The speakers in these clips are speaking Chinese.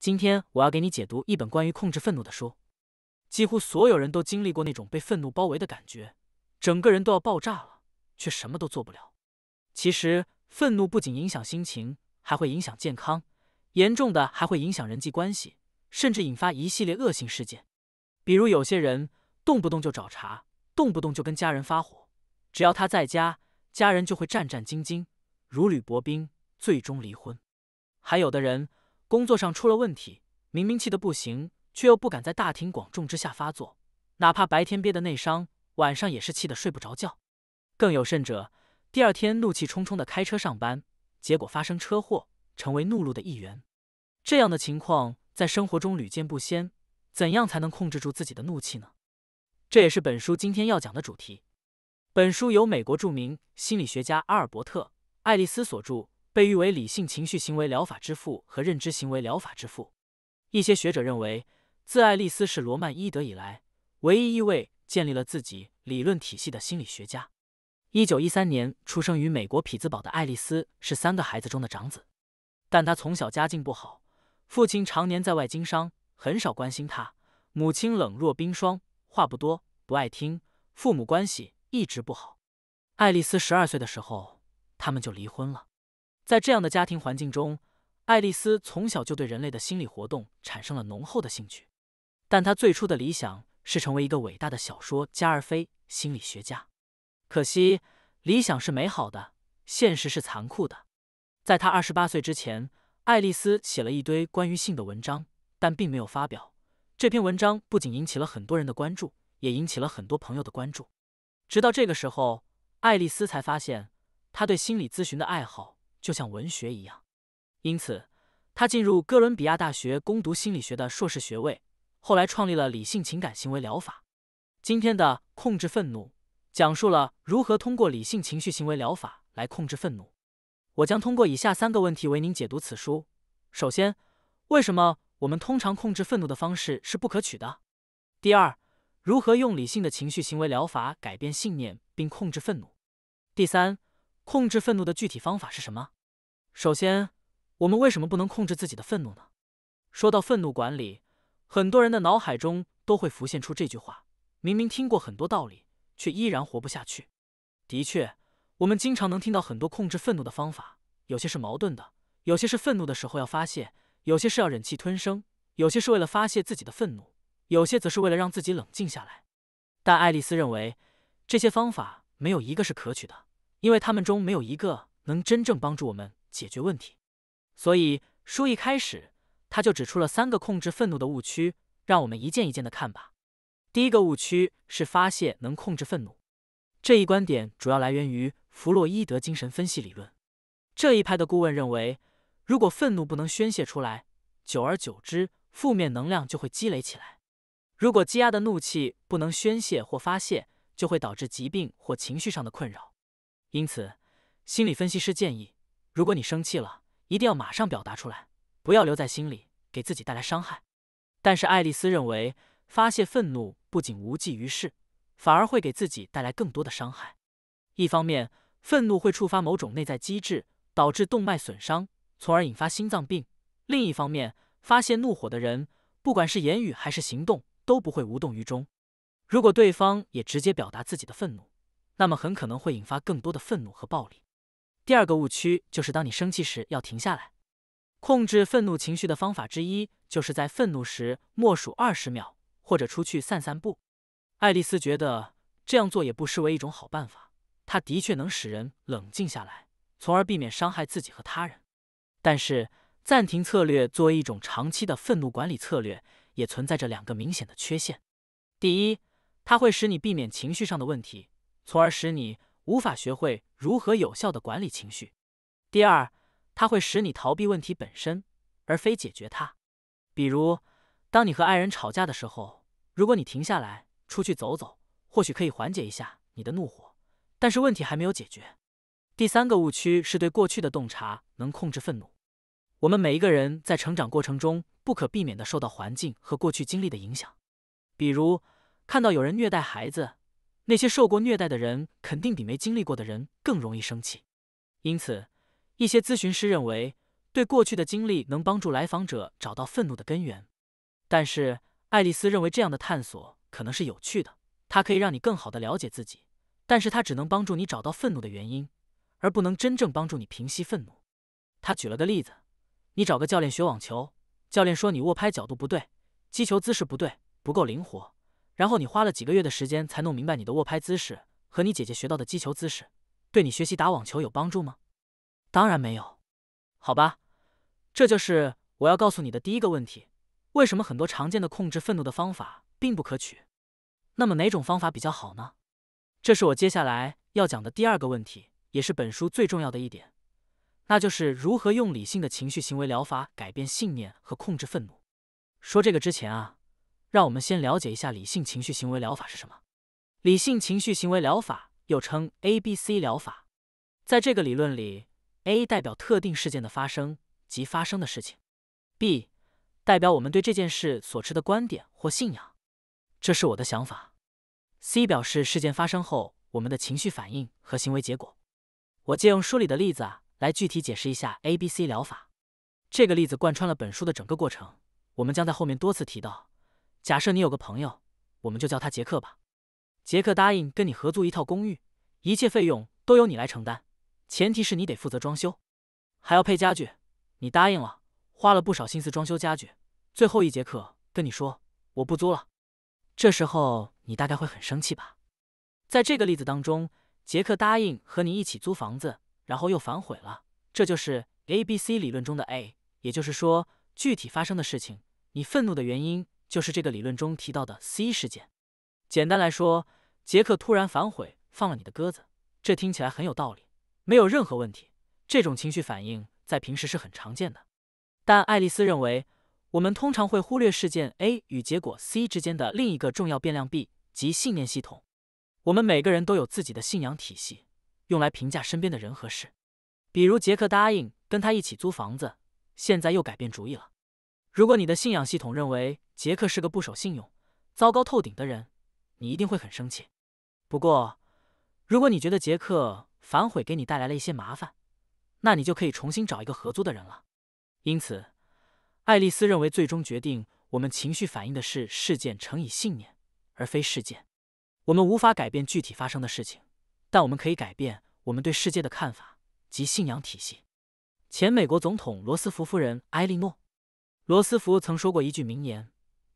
今天我要给你解读一本关于控制愤怒的书。几乎所有人都经历过那种被愤怒包围的感觉，整个人都要爆炸了，却什么都做不了。其实，愤怒不仅影响心情，还会影响健康，严重的还会影响人际关系，甚至引发一系列恶性事件。比如，有些人动不动就找茬，动不动就跟家人发火，只要他在家，家人就会战战兢兢，如履薄冰，最终离婚。还有的人。工作上出了问题，明明气得不行，却又不敢在大庭广众之下发作，哪怕白天憋的内伤，晚上也是气得睡不着觉。更有甚者，第二天怒气冲冲的开车上班，结果发生车祸，成为怒路的一员。这样的情况在生活中屡见不鲜。怎样才能控制住自己的怒气呢？这也是本书今天要讲的主题。本书由美国著名心理学家阿尔伯特·爱丽丝所著。被誉为理性情绪行为疗法之父和认知行为疗法之父，一些学者认为，自爱丽丝是罗曼·伊德以来，唯一一位建立了自己理论体系的心理学家。一九一三年出生于美国匹兹堡的爱丽丝是三个孩子中的长子，但他从小家境不好，父亲常年在外经商，很少关心他；母亲冷若冰霜，话不多，不爱听；父母关系一直不好。爱丽丝十二岁的时候，他们就离婚了。在这样的家庭环境中，爱丽丝从小就对人类的心理活动产生了浓厚的兴趣。但她最初的理想是成为一个伟大的小说家，而非心理学家。可惜，理想是美好的，现实是残酷的。在她二十八岁之前，爱丽丝写了一堆关于性的文章，但并没有发表。这篇文章不仅引起了很多人的关注，也引起了很多朋友的关注。直到这个时候，爱丽丝才发现，她对心理咨询的爱好。就像文学一样，因此他进入哥伦比亚大学攻读心理学的硕士学位，后来创立了理性情感行为疗法。今天的《控制愤怒》讲述了如何通过理性情绪行为疗法来控制愤怒。我将通过以下三个问题为您解读此书：首先，为什么我们通常控制愤怒的方式是不可取的？第二，如何用理性的情绪行为疗法改变信念并控制愤怒？第三。控制愤怒的具体方法是什么？首先，我们为什么不能控制自己的愤怒呢？说到愤怒管理，很多人的脑海中都会浮现出这句话：明明听过很多道理，却依然活不下去。的确，我们经常能听到很多控制愤怒的方法，有些是矛盾的，有些是愤怒的时候要发泄，有些是要忍气吞声，有些是为了发泄自己的愤怒，有些则是为了让自己冷静下来。但爱丽丝认为，这些方法没有一个是可取的。因为他们中没有一个能真正帮助我们解决问题，所以书一开始他就指出了三个控制愤怒的误区，让我们一件一件的看吧。第一个误区是发泄能控制愤怒，这一观点主要来源于弗洛伊德精神分析理论。这一派的顾问认为，如果愤怒不能宣泄出来，久而久之，负面能量就会积累起来。如果积压的怒气不能宣泄或发泄，就会导致疾病或情绪上的困扰。因此，心理分析师建议，如果你生气了，一定要马上表达出来，不要留在心里，给自己带来伤害。但是，爱丽丝认为，发泄愤怒不仅无济于事，反而会给自己带来更多的伤害。一方面，愤怒会触发某种内在机制，导致动脉损伤，从而引发心脏病；另一方面，发泄怒火的人，不管是言语还是行动，都不会无动于衷。如果对方也直接表达自己的愤怒，那么很可能会引发更多的愤怒和暴力。第二个误区就是，当你生气时要停下来。控制愤怒情绪的方法之一，就是在愤怒时默数二十秒，或者出去散散步。爱丽丝觉得这样做也不失为一种好办法，它的确能使人冷静下来，从而避免伤害自己和他人。但是，暂停策略作为一种长期的愤怒管理策略，也存在着两个明显的缺陷。第一，它会使你避免情绪上的问题。从而使你无法学会如何有效的管理情绪。第二，它会使你逃避问题本身，而非解决它。比如，当你和爱人吵架的时候，如果你停下来出去走走，或许可以缓解一下你的怒火，但是问题还没有解决。第三个误区是对过去的洞察能控制愤怒。我们每一个人在成长过程中不可避免的受到环境和过去经历的影响，比如看到有人虐待孩子。那些受过虐待的人肯定比没经历过的人更容易生气，因此一些咨询师认为对过去的经历能帮助来访者找到愤怒的根源。但是爱丽丝认为这样的探索可能是有趣的，它可以让你更好地了解自己，但是它只能帮助你找到愤怒的原因，而不能真正帮助你平息愤怒。她举了个例子，你找个教练学网球，教练说你握拍角度不对，击球姿势不对，不够灵活。然后你花了几个月的时间才弄明白你的握拍姿势和你姐姐学到的击球姿势，对你学习打网球有帮助吗？当然没有。好吧，这就是我要告诉你的第一个问题：为什么很多常见的控制愤怒的方法并不可取？那么哪种方法比较好呢？这是我接下来要讲的第二个问题，也是本书最重要的一点，那就是如何用理性的情绪行为疗法改变信念和控制愤怒。说这个之前啊。让我们先了解一下理性情绪行为疗法是什么。理性情绪行为疗法又称 ABC 疗法，在这个理论里，A 代表特定事件的发生及发生的事情，B 代表我们对这件事所持的观点或信仰，这是我的想法，C 表示事件发生后我们的情绪反应和行为结果。我借用书里的例子来具体解释一下 ABC 疗法。这个例子贯穿了本书的整个过程，我们将在后面多次提到。假设你有个朋友，我们就叫他杰克吧。杰克答应跟你合租一套公寓，一切费用都由你来承担，前提是你得负责装修，还要配家具。你答应了，花了不少心思装修家具。最后一节课跟你说我不租了，这时候你大概会很生气吧？在这个例子当中，杰克答应和你一起租房子，然后又反悔了，这就是 A B C 理论中的 A，也就是说具体发生的事情，你愤怒的原因。就是这个理论中提到的 C 事件。简单来说，杰克突然反悔，放了你的鸽子，这听起来很有道理，没有任何问题。这种情绪反应在平时是很常见的。但爱丽丝认为，我们通常会忽略事件 A 与结果 C 之间的另一个重要变量 B，即信念系统。我们每个人都有自己的信仰体系，用来评价身边的人和事。比如，杰克答应跟他一起租房子，现在又改变主意了。如果你的信仰系统认为，杰克是个不守信用、糟糕透顶的人，你一定会很生气。不过，如果你觉得杰克反悔给你带来了一些麻烦，那你就可以重新找一个合租的人了。因此，爱丽丝认为，最终决定我们情绪反应的是事件乘以信念，而非事件。我们无法改变具体发生的事情，但我们可以改变我们对世界的看法及信仰体系。前美国总统罗斯福夫人埃莉诺·罗斯福曾说过一句名言。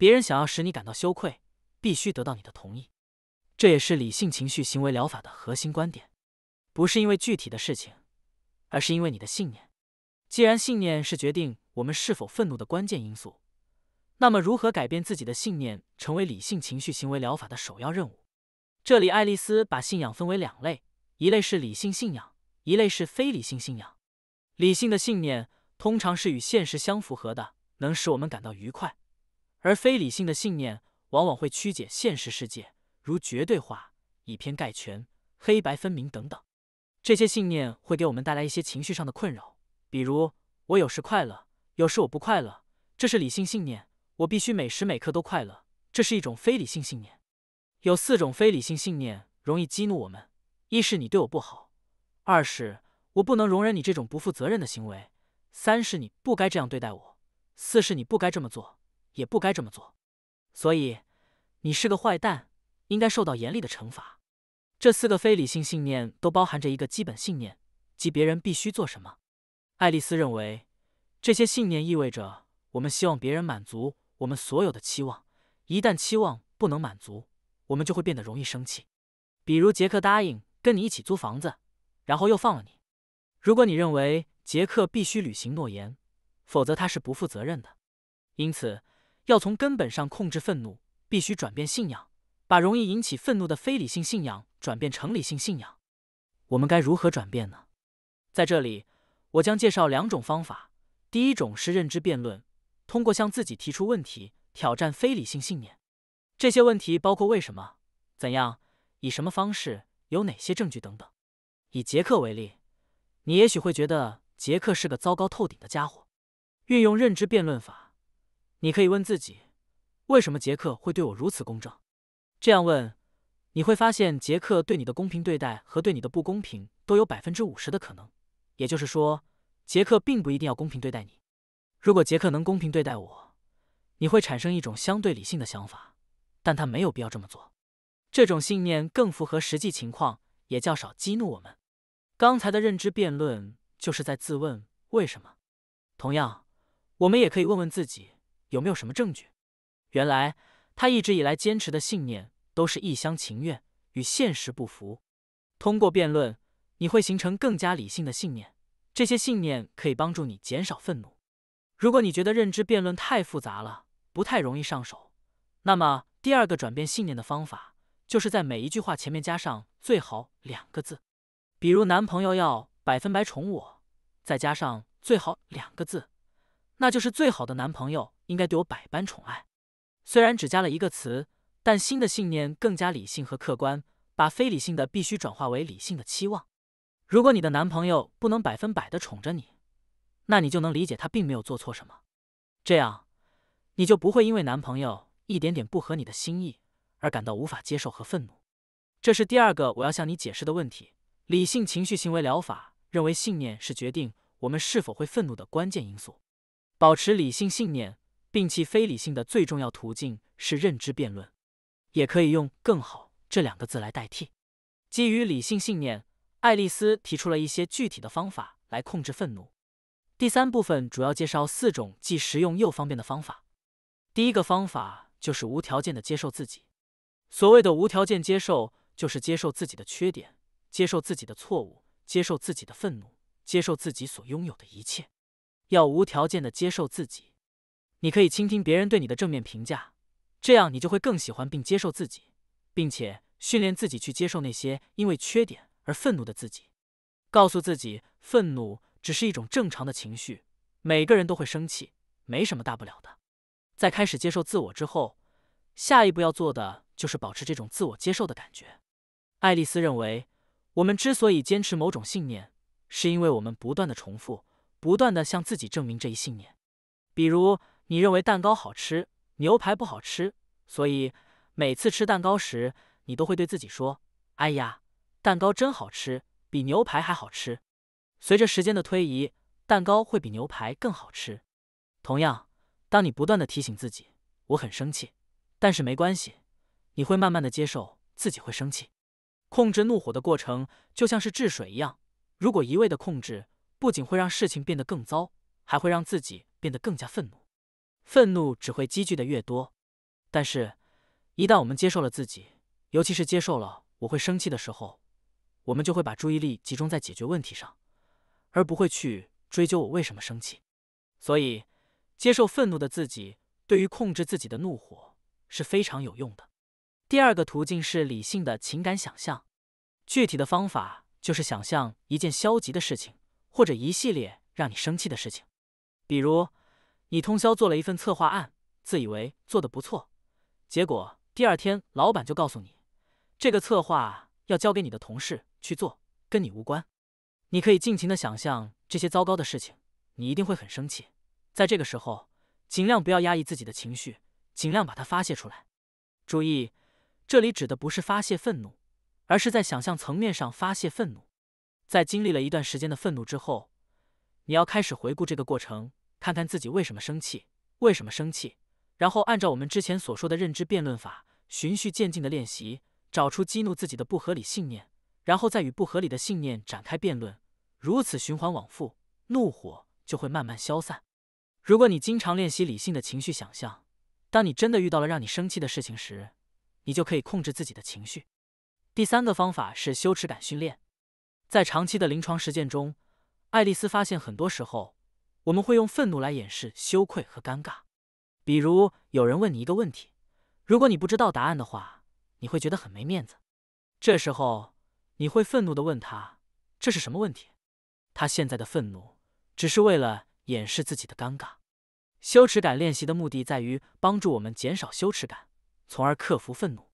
别人想要使你感到羞愧，必须得到你的同意。这也是理性情绪行为疗法的核心观点。不是因为具体的事情，而是因为你的信念。既然信念是决定我们是否愤怒的关键因素，那么如何改变自己的信念，成为理性情绪行为疗法的首要任务。这里，爱丽丝把信仰分为两类：一类是理性信仰，一类是非理性信仰。理性的信念通常是与现实相符合的，能使我们感到愉快。而非理性的信念往往会曲解现实世界，如绝对化、以偏概全、黑白分明等等。这些信念会给我们带来一些情绪上的困扰，比如我有时快乐，有时我不快乐。这是理性信念；我必须每时每刻都快乐，这是一种非理性信念。有四种非理性信念容易激怒我们：一是你对我不好；二是我不能容忍你这种不负责任的行为；三是你不该这样对待我；四是你不该这么做。也不该这么做，所以你是个坏蛋，应该受到严厉的惩罚。这四个非理性信念都包含着一个基本信念，即别人必须做什么。爱丽丝认为，这些信念意味着我们希望别人满足我们所有的期望。一旦期望不能满足，我们就会变得容易生气。比如，杰克答应跟你一起租房子，然后又放了你。如果你认为杰克必须履行诺言，否则他是不负责任的，因此。要从根本上控制愤怒，必须转变信仰，把容易引起愤怒的非理性信仰转变成理性信仰。我们该如何转变呢？在这里，我将介绍两种方法。第一种是认知辩论，通过向自己提出问题，挑战非理性信念。这些问题包括为什么、怎样、以什么方式、有哪些证据等等。以杰克为例，你也许会觉得杰克是个糟糕透顶的家伙。运用认知辩论法。你可以问自己，为什么杰克会对我如此公正？这样问，你会发现杰克对你的公平对待和对你的不公平都有百分之五十的可能。也就是说，杰克并不一定要公平对待你。如果杰克能公平对待我，你会产生一种相对理性的想法，但他没有必要这么做。这种信念更符合实际情况，也较少激怒我们。刚才的认知辩论就是在自问为什么。同样，我们也可以问问自己。有没有什么证据？原来他一直以来坚持的信念都是一厢情愿，与现实不符。通过辩论，你会形成更加理性的信念，这些信念可以帮助你减少愤怒。如果你觉得认知辩论太复杂了，不太容易上手，那么第二个转变信念的方法就是在每一句话前面加上最好两个字，比如男朋友要百分百宠我，再加上最好两个字。那就是最好的男朋友应该对我百般宠爱。虽然只加了一个词，但新的信念更加理性和客观，把非理性的必须转化为理性的期望。如果你的男朋友不能百分百的宠着你，那你就能理解他并没有做错什么。这样，你就不会因为男朋友一点点不合你的心意而感到无法接受和愤怒。这是第二个我要向你解释的问题。理性情绪行为疗法认为，信念是决定我们是否会愤怒的关键因素。保持理性信念、摒弃非理性的最重要途径是认知辩论，也可以用“更好”这两个字来代替。基于理性信念，爱丽丝提出了一些具体的方法来控制愤怒。第三部分主要介绍四种既实用又方便的方法。第一个方法就是无条件的接受自己。所谓的无条件接受，就是接受自己的缺点，接受自己的错误，接受自己的愤怒，接受自己所拥有的一切。要无条件的接受自己，你可以倾听别人对你的正面评价，这样你就会更喜欢并接受自己，并且训练自己去接受那些因为缺点而愤怒的自己，告诉自己愤怒只是一种正常的情绪，每个人都会生气，没什么大不了的。在开始接受自我之后，下一步要做的就是保持这种自我接受的感觉。爱丽丝认为，我们之所以坚持某种信念，是因为我们不断的重复。不断的向自己证明这一信念，比如你认为蛋糕好吃，牛排不好吃，所以每次吃蛋糕时，你都会对自己说：“哎呀，蛋糕真好吃，比牛排还好吃。”随着时间的推移，蛋糕会比牛排更好吃。同样，当你不断的提醒自己“我很生气”，但是没关系，你会慢慢的接受自己会生气。控制怒火的过程就像是治水一样，如果一味的控制。不仅会让事情变得更糟，还会让自己变得更加愤怒。愤怒只会积聚的越多。但是，一旦我们接受了自己，尤其是接受了我会生气的时候，我们就会把注意力集中在解决问题上，而不会去追究我为什么生气。所以，接受愤怒的自己对于控制自己的怒火是非常有用的。第二个途径是理性的情感想象，具体的方法就是想象一件消极的事情。或者一系列让你生气的事情，比如你通宵做了一份策划案，自以为做的不错，结果第二天老板就告诉你，这个策划要交给你的同事去做，跟你无关。你可以尽情的想象这些糟糕的事情，你一定会很生气。在这个时候，尽量不要压抑自己的情绪，尽量把它发泄出来。注意，这里指的不是发泄愤怒，而是在想象层面上发泄愤怒。在经历了一段时间的愤怒之后，你要开始回顾这个过程，看看自己为什么生气，为什么生气，然后按照我们之前所说的认知辩论法，循序渐进的练习，找出激怒自己的不合理信念，然后再与不合理的信念展开辩论，如此循环往复，怒火就会慢慢消散。如果你经常练习理性的情绪想象，当你真的遇到了让你生气的事情时，你就可以控制自己的情绪。第三个方法是羞耻感训练。在长期的临床实践中，爱丽丝发现，很多时候我们会用愤怒来掩饰羞愧和尴尬。比如，有人问你一个问题，如果你不知道答案的话，你会觉得很没面子。这时候，你会愤怒的问他：“这是什么问题？”他现在的愤怒只是为了掩饰自己的尴尬。羞耻感练习的目的在于帮助我们减少羞耻感，从而克服愤怒。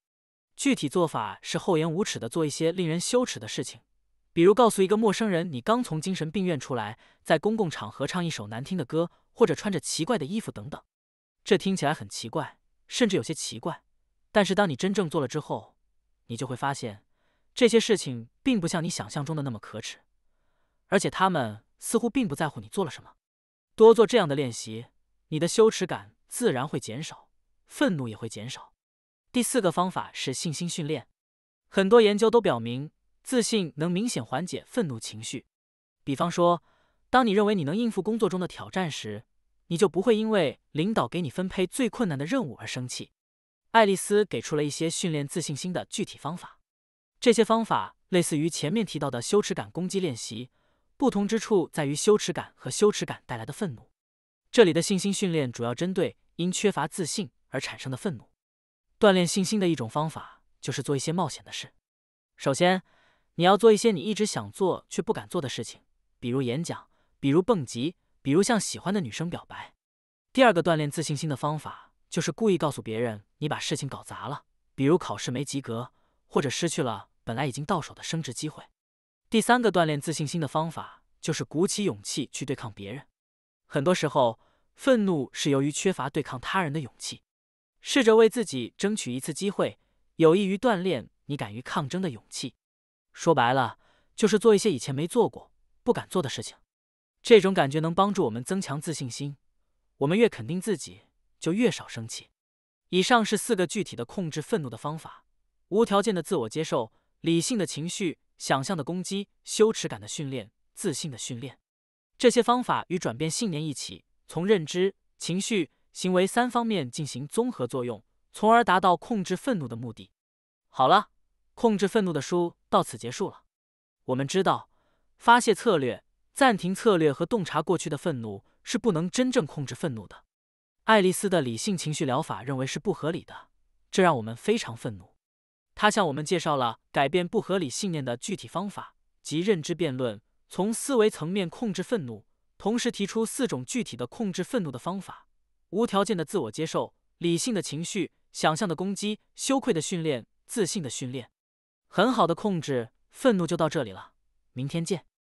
具体做法是厚颜无耻的做一些令人羞耻的事情。比如，告诉一个陌生人你刚从精神病院出来，在公共场合唱一首难听的歌，或者穿着奇怪的衣服等等，这听起来很奇怪，甚至有些奇怪。但是，当你真正做了之后，你就会发现这些事情并不像你想象中的那么可耻，而且他们似乎并不在乎你做了什么。多做这样的练习，你的羞耻感自然会减少，愤怒也会减少。第四个方法是信心训练，很多研究都表明。自信能明显缓解愤怒情绪。比方说，当你认为你能应付工作中的挑战时，你就不会因为领导给你分配最困难的任务而生气。爱丽丝给出了一些训练自信心的具体方法，这些方法类似于前面提到的羞耻感攻击练习，不同之处在于羞耻感和羞耻感带来的愤怒。这里的信心训练主要针对因缺乏自信而产生的愤怒。锻炼信心的一种方法就是做一些冒险的事。首先。你要做一些你一直想做却不敢做的事情，比如演讲，比如蹦极，比如向喜欢的女生表白。第二个锻炼自信心的方法就是故意告诉别人你把事情搞砸了，比如考试没及格，或者失去了本来已经到手的升职机会。第三个锻炼自信心的方法就是鼓起勇气去对抗别人。很多时候，愤怒是由于缺乏对抗他人的勇气。试着为自己争取一次机会，有益于锻炼你敢于抗争的勇气。说白了，就是做一些以前没做过、不敢做的事情。这种感觉能帮助我们增强自信心。我们越肯定自己，就越少生气。以上是四个具体的控制愤怒的方法：无条件的自我接受、理性的情绪、想象的攻击、羞耻感的训练、自信的训练。这些方法与转变信念一起，从认知、情绪、行为三方面进行综合作用，从而达到控制愤怒的目的。好了，控制愤怒的书。到此结束了，我们知道发泄策略、暂停策略和洞察过去的愤怒是不能真正控制愤怒的。爱丽丝的理性情绪疗法认为是不合理的，这让我们非常愤怒。他向我们介绍了改变不合理信念的具体方法及认知辩论，从思维层面控制愤怒，同时提出四种具体的控制愤怒的方法：无条件的自我接受、理性的情绪、想象的攻击、羞愧的训练、自信的训练。很好的控制，愤怒就到这里了。明天见。